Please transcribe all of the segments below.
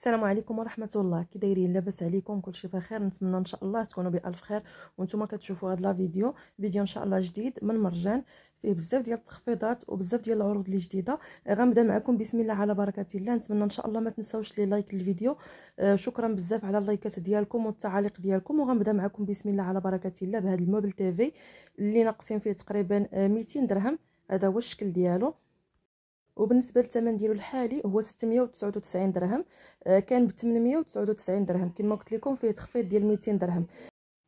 السلام عليكم ورحمه الله كي دايرين لاباس عليكم كلشي بخير نتمنى ان شاء الله تكونوا بالف خير وانتم كتشوفوا هاد لا فيديو فيديو ان شاء الله جديد من مرجان فيه بزاف ديال التخفيضات وبزاف ديال العروض اللي جديده غنبدا معكم بسم الله على بركه الله نتمنى ان شاء الله ما تنساوش لي لايك للفيديو آه، شكرا بزاف على اللايكات ديالكم والتعاليق ديالكم وغنبدا معكم بسم الله على بركه الله بهذا الموبل تيفي اللي ناقصين فيه تقريبا 200 آه، درهم هذا هو الشكل ديالو وبالنسبه للثمن ديالو الحالي هو 699 درهم آه، كان ب 899 درهم كما قلت لكم فيه تخفيض ديال 200 درهم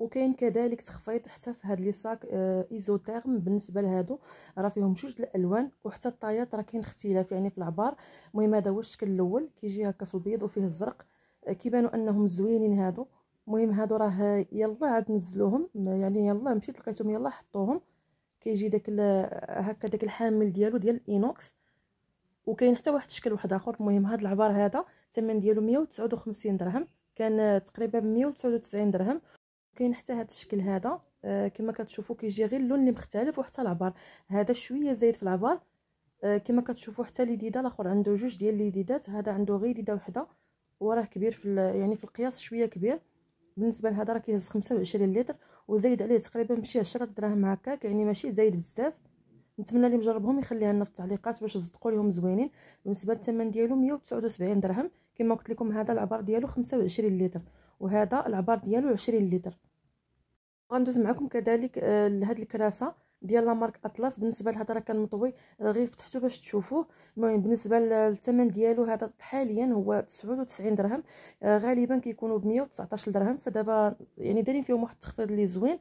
وكاين كذلك تخفيض حتى في هاد لي صاك آه، ايزوتيرم بالنسبه لهادو راه فيهم جوج الالوان وحتى الطايات راه كاين اختلاف يعني في العبار المهم هذا هو الشكل الاول كيجي هكا في البيض وفيه الزرق آه، كيبانوا انهم زوينين هادو المهم هادو راه يلا عاد نزلوهم يعني يلا مشيت لقيتهم يلا حطوهم كيجي داك هكا داك الحامل ديالو ديال الانوكس وكاين حتى واحد الشكل واحد اخر المهم هذا العبار هذا الثمن ديالو 159 درهم كان تقريبا 199 درهم كاين حتى هذا الشكل هذا آه كما كتشوفوا كيجي غير اللون اللي مختلف وحتى العبار هذا شويه زايد في العبار آه كما كتشوفوا حتى ليديده الاخر عنده جوج ديال ليديدات هذا عنده غير ديده وحده وراه كبير في يعني في القياس شويه كبير بالنسبه لهذا راه كيهز 25 لتر وزايد عليه تقريبا شي 10 دراهم هكاك يعني ماشي زايد بزاف نتمنى اللي مجربهم يخليها لنا في التعليقات باش صدقوا لهم زوينين بالنسبه للثمن ديالو 179 درهم كما قلت لكم هذا العبار ديالو 25 لتر وهذا العبار ديالو 20 لتر غندوز معكم كذلك آه، لهاد الكراسه ديال لامارك اطلس بالنسبه لهذا راه كان مطوي آه، غير فتحته باش تشوفوه المهم بالنسبه للثمن ديالو هذا حاليا هو 99 درهم آه، غالبا كيكونوا ب 119 درهم فدابا يعني دايرين فيهم واحد التخفيض اللي زوين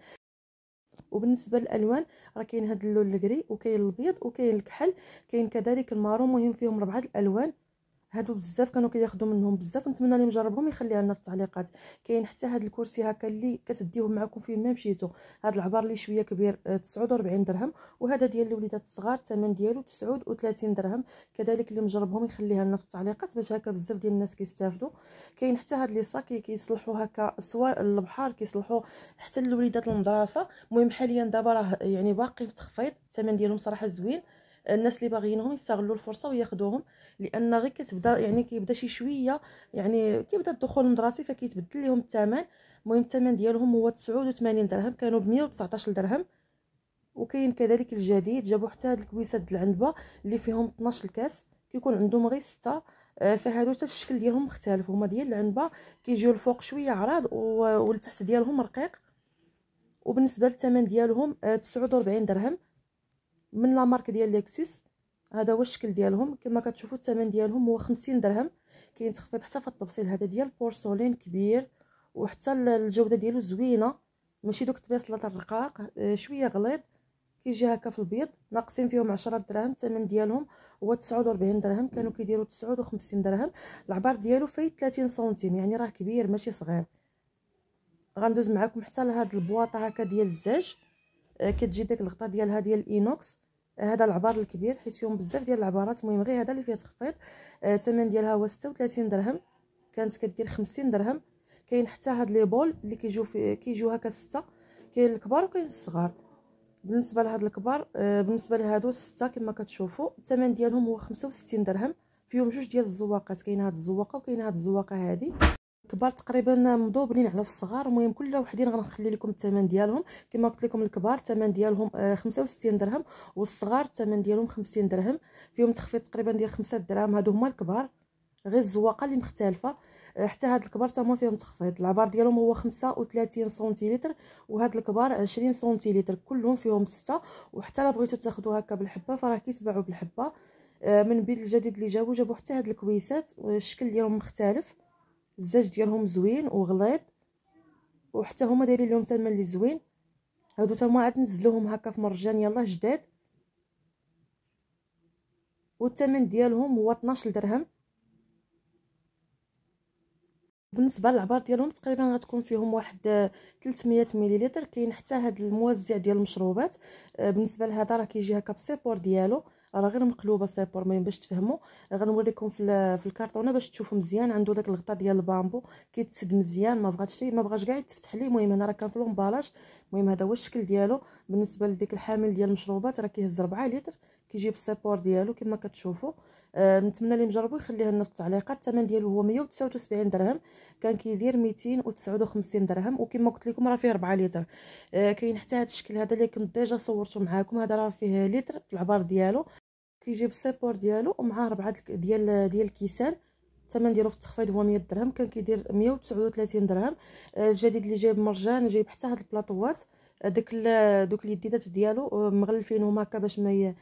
وبالنسبه للالوان راه كاين هذا اللون الكري وكاين الابيض وكاين الكحل كاين كذلك المارون مهم فيهم ربعه الالوان هادو بزاف كانوا كياخذوا منهم بزاف نتمنى لي مجربهم يخليها لنا في التعليقات كاين حتى هاد الكرسي هكا اللي كتديوه معكم فين ما مشيتو هاد العبار اللي شويه كبير 49 آه، درهم وهذا ديال الوليدات الصغار الثمن ديالو 39 درهم كذلك اللي مجربهم يخليها لنا في التعليقات باش هكا بزاف ديال الناس كيستافدوا كاين حتى هاد لي صاك اللي كيصلحوا هكا سواء البحر كيصلحوا حتى للوليدات المدرسه المهم حاليا دابا راه يعني باقي في تخفيض الثمن ديالهم صراحه زوين الناس اللي باغيينهم يستغلوا الفرصه وياخذوهم لان غير كتبدا يعني كيبدا شي شويه يعني كيبدا الدخول المدرسي فكيتبدل لهم الثمن المهم الثمن ديالهم هو 89 درهم كانوا ب 119 درهم وكاين كذلك الجديد جابوا حتى هاد الكويسات العنبه اللي فيهم 12 الكاس كيكون عندهم غير 6 آه، فهادو حتى الشكل ديالهم مختلف هما ديال العنبه كيجيو الفوق شويه عراض والتحت ديالهم رقيق وبالنسبه للثمن ديالهم 49 آه، درهم من لا مارك ديال ليكسوس هذا هو الشكل ديالهم كما كتشوفوا الثمن ديالهم هو 50 درهم كاين تخفيض حتى في التبصيل هذا ديال بورسولين كبير وحتى الجوده ديالو زوينه ماشي دوك التبيصلات الرقاق آه، شويه غليظ كيجي هكا في البيض ناقصين فيهم 10 دراهم الثمن ديالهم هو 49 درهم كانوا كيديروا 59 درهم العبار ديالو فايت 30 سنتيم يعني راه كبير ماشي صغير غندوز معكم حتى لهاد البواطه هكا ديال الزاج آه، كتجي ديك الغطاء ديالها ديال الاينوكس هذا العبار الكبير حيت فيهم بزاف ديال العبارات المهم غير هذا اللي فيه تخفيض آه، الثمن ديالها هو 36 درهم كانت كدير 50 درهم كاين حتى هاد لي بول اللي كيجيو كيجيو هكا سته كاين الكبار وكاين الصغار بالنسبه لهاد الكبار آه بالنسبه لهادو سته كما كتشوفوا الثمن ديالهم هو 65 درهم فيهم جوج ديال الزواقات كاين هاد الزواقه وكاين هاد الزواقه هادي الكبار تقريبا مضوبلين على الصغار المهم كل وحدين غنخلي لكم الثمن ديالهم كما قلت لكم الكبار الثمن ديالهم 65 آه، درهم والصغار الثمن ديالهم 50 درهم فيهم تخفيض تقريبا ديال 5 دراهم هادو هما الكبار غير الزواقه اللي مختلفه آه، حتى هاد الكبار تما فيهم تخفيض العبار ديالهم هو 35 سنتيلتر وهاد الكبار 20 سنتيلتر كلهم فيهم سته وحتى الا بغيتو تاخذوا هكا بالحبه فراه كيتباعوا بالحبه آه، من بين الجديد اللي جابوا جابوا حتى هاد الكويسات الشكل ديالهم مختلف الزاج ديالهم زوين وغليظ وحتى هما دايرين لهم تمن اللي زوين هادو تا هما عاد نزلوهم هكا في مرجان يلاه جداد والثمن ديالهم هو 12 درهم بالنسبه للعبار ديالهم تقريبا غتكون فيهم واحد 300 مليلتر كاين حتى هاد الموزع ديال المشروبات آه، بالنسبه لهذا راه كيجي هكا بسيبور ديالو راه غير مقلوبه سيبور المهم باش تفهموا غنوريكم في, في الكارطونه باش تشوفوا مزيان عنده داك الغطاء ديال البامبو كيتسد مزيان ما بغاتش ما بغاش كاع يتفتح ليه المهم انا راه كان في لومبالاج المهم هذا هو الشكل ديالو بالنسبه لديك الحامل ديال المشروبات راه كيهز 4 لتر كيجيب السيبور ديالو كما كتشوفوا آه، نتمنى اللي مجربوه يخليه لنا في التعليقات الثمن ديالو هو 179 درهم كان كيدير 259 درهم وكما قلت لكم راه فيه 4 لتر آه، كاين حتى هذا الشكل هذا اللي كنت ديجا صورته معكم هذا راه فيه لتر في العبار ديالو كيجي بالسيبور ديالو ومع ربعه ديال ديال الكيسان الثمن ديالو في التخفيض هو 100 درهم كان كيدير 139 درهم آه، الجديد اللي جايب مرجان جايب حتى هاد البلاطوات آه، داك دوك اليديدات ديالو آه، مغلفينهم هكا باش ما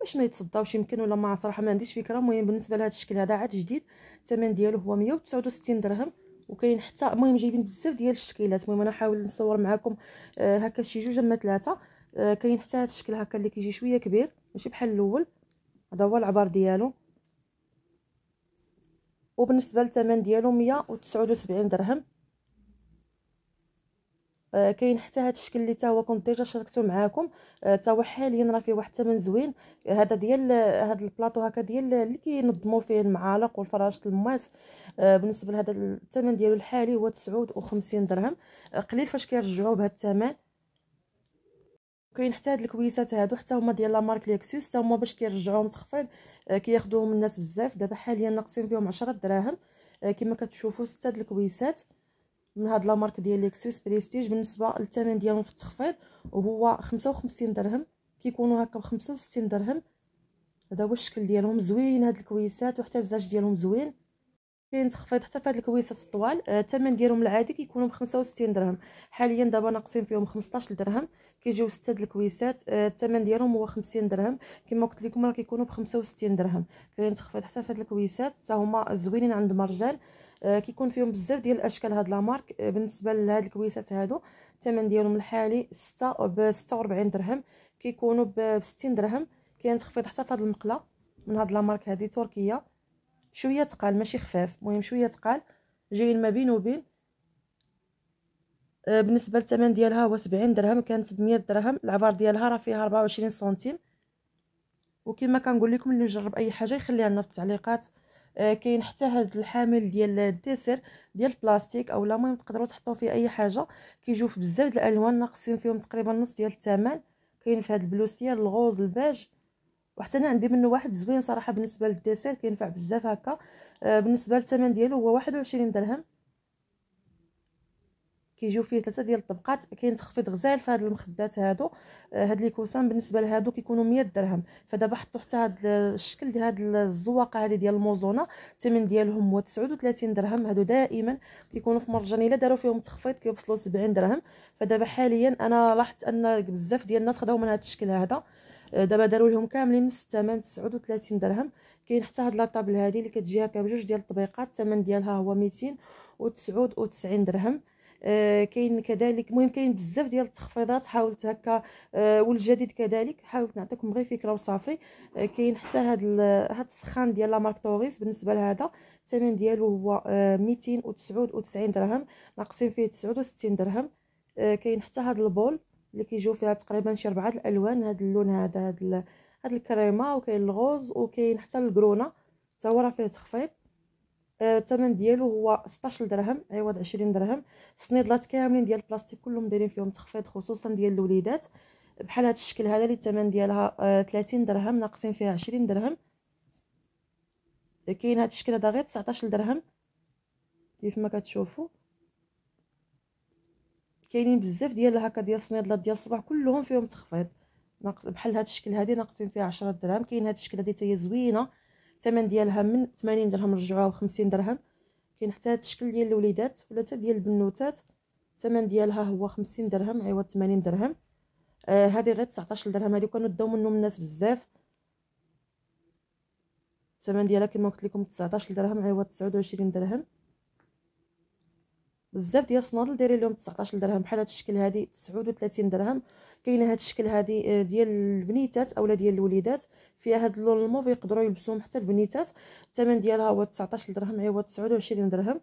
باش ما يتصداوش يمكن ولا ما صراحه ما عنديش فكره المهم بالنسبه لهذا الشكل هذا عاد جديد الثمن ديالو هو 169 درهم وكاين حتى المهم جايبين بزاف ديال الشكيلات المهم انا نحاول نصور معكم هكا شي جوج اما ثلاثه كاين حتى هذا الشكل هكا اللي كيجي شويه كبير ماشي بحال الاول هذا هو العبار ديالو وبالنسبه للثمن ديالو 179 درهم آه كاين حتى هذا الشكل اللي تا هو كنت ديجا شاركته معاكم آه تا هو حاليا راه فيه واحد الثمن زوين هذا ديال هذا البلاطو هكا ديال اللي كينظموا فيه المعالق والفراشط الماس آه بالنسبه لهذا الثمن ديالو الحالي هو 59 درهم آه قليل فاش كيرجعوه بهذا الثمن كاين حتى هاد الكويسات هادو حتى هما ديال لا مارك ليكسوس حتى هما باش كيرجعوهم تخفيض آه، كياخذوهم الناس بزاف دابا حاليا ناقصين فيهم 10 دراهم آه، كما كتشوفوا سته د الكويسات من هاد لا مارك ديال ليكسوس بريستيج بالنسبه للثمن ديالهم في التخفيض وهو 55 درهم كيكونوا هكا ب 65 درهم هذا هو الشكل ديالهم زوين هاد الكويسات وحتى الزاج ديالهم زوين كاين تخفيض حتى في هاد الكويسات الطوال آه، الثمن ديالهم العادي كيكونوا ب 65 درهم حاليا دابا ناقصين فيهم 15 درهم كيجيو سته د الكويسات آه، الثمن ديالهم هو 50 درهم كما قلت لكم راه كيكونوا ب 65 درهم كاين تخفيض حتى في هاد الكويسات حتى هما زوينين عند مرجان آه، كيكون فيهم بزاف ديال الاشكال هاد لامارك بالنسبه لهاد الكويسات هادو الثمن ديالهم الحالي 6 ب 46 درهم كيكونوا ب 60 درهم كاين تخفيض حتى في هاد المقله من هاد لامارك هادي تركيه شويه تقال ماشي خفاف المهم شويه تقال جايين ما بين وبين آه بالنسبه للثمن ديالها هو 70 درهم كانت ب 100 درهم العبار ديالها راه فيها 24 سنتيم وكما كنقول لكم اللي يجرب اي حاجه يخليها لنا في التعليقات آه كاين حتى هاد الحامل ديال الديسير ديال البلاستيك اولا المهم تقدروا تحطوا فيه اي حاجه كيجيو في بزاف الالوان ناقصين فيهم تقريبا نص ديال الثمن كاين في هاد البلوسيه الغوز الباج وحتى انا عندي منه واحد زوين صراحه بالنسبه للديسير كينفع بزاف هكا آه، بالنسبه للثمن ديالو هو 21 درهم كيجيو فيه ثلاثه ديال الطبقات كاين تخفيض غزال في هاد المخدات هادو آه، هاد لي كوسان بالنسبه لهادو كيكونوا 100 درهم فدابا حطوا حتى هاد الشكل ديال هاد الزواقه هادي ديال الموزونه الثمن ديالهم هو 39 درهم هادو دائما كيكونوا في مرجان الا داروا فيهم تخفيض كيوصلوا 70 درهم فدابا حاليا انا لاحظت ان بزاف ديال الناس خداو من هاد الشكل هذا آه، دابا داروا لهم كاملين الثمن 39 درهم كاين حتى هاد لاطابل هادي اللي هكا بجوج ديال الطبيقات الثمن ديالها هو 299 درهم آه كاين كذلك المهم كاين بزاف ديال التخفيضات حاولت هكا آه والجديد كذلك حاولت نعطيكم غير فكره وصافي آه، كاين حتى هاد هاد السخان ديال لا مارك توريس بالنسبه لهذا الثمن ديالو هو 299 آه، درهم ناقصين فيه 69 درهم كاين حتى هاد البول اللي كيجيو فيها تقريبا شي ربعه الالوان هذا اللون هذا هذا هاد الكريمه وكاين الغوز وكاين حتى الكرونه حتى هو راه فيه تخفيض الثمن آه ديالو هو 16 درهم عوض 20 درهم الصنيدلات كاملين ديال البلاستيك كلهم دايرين فيهم تخفيض خصوصا ديال الوليدات بحال هذا الشكل هذا اللي الثمن ديالها آه 30 درهم ناقصين فيها 20 درهم كاين هذا الشكل هذا غير 19 درهم كيف ما كتشوفوا كاينين بزاف ديال هكا ديال الصنيدله ديال الصباح كلهم فيهم تخفيض ناقص بحال هذا الشكل هذه ناقصين فيها 10 درهم كاين هذا الشكل هذه هي زوينه الثمن ديالها من 80 درهم رجعوها ب 50 درهم كاين حتى هذا الشكل ديال الوليدات ولا حتى ديال البنوتات الثمن ديالها هو 50 درهم عوض 80 درهم آه هذه غير 19 درهم هذه كانوا داو منهم الناس بزاف الثمن ديالها كما قلت لكم 19 درهم عوض 29 درهم بزاف ديال الصنادل دايرين لهم 19 درهم بحال هذا الشكل هذه 39 درهم كاينه هذا الشكل هذه آه، ديال البنيتات اولا ديال الوليدات فيها هذا اللون الموف يقدروا يلبسوهم حتى البنيتات الثمن ديالها هو 19 درهم هو 29 درهم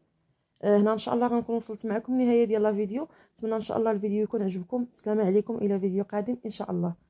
آه، هنا ان شاء الله غنكون وصلت معكم النهايه ديال لا فيديو نتمنى ان شاء الله الفيديو يكون عجبكم السلام عليكم الى فيديو قادم ان شاء الله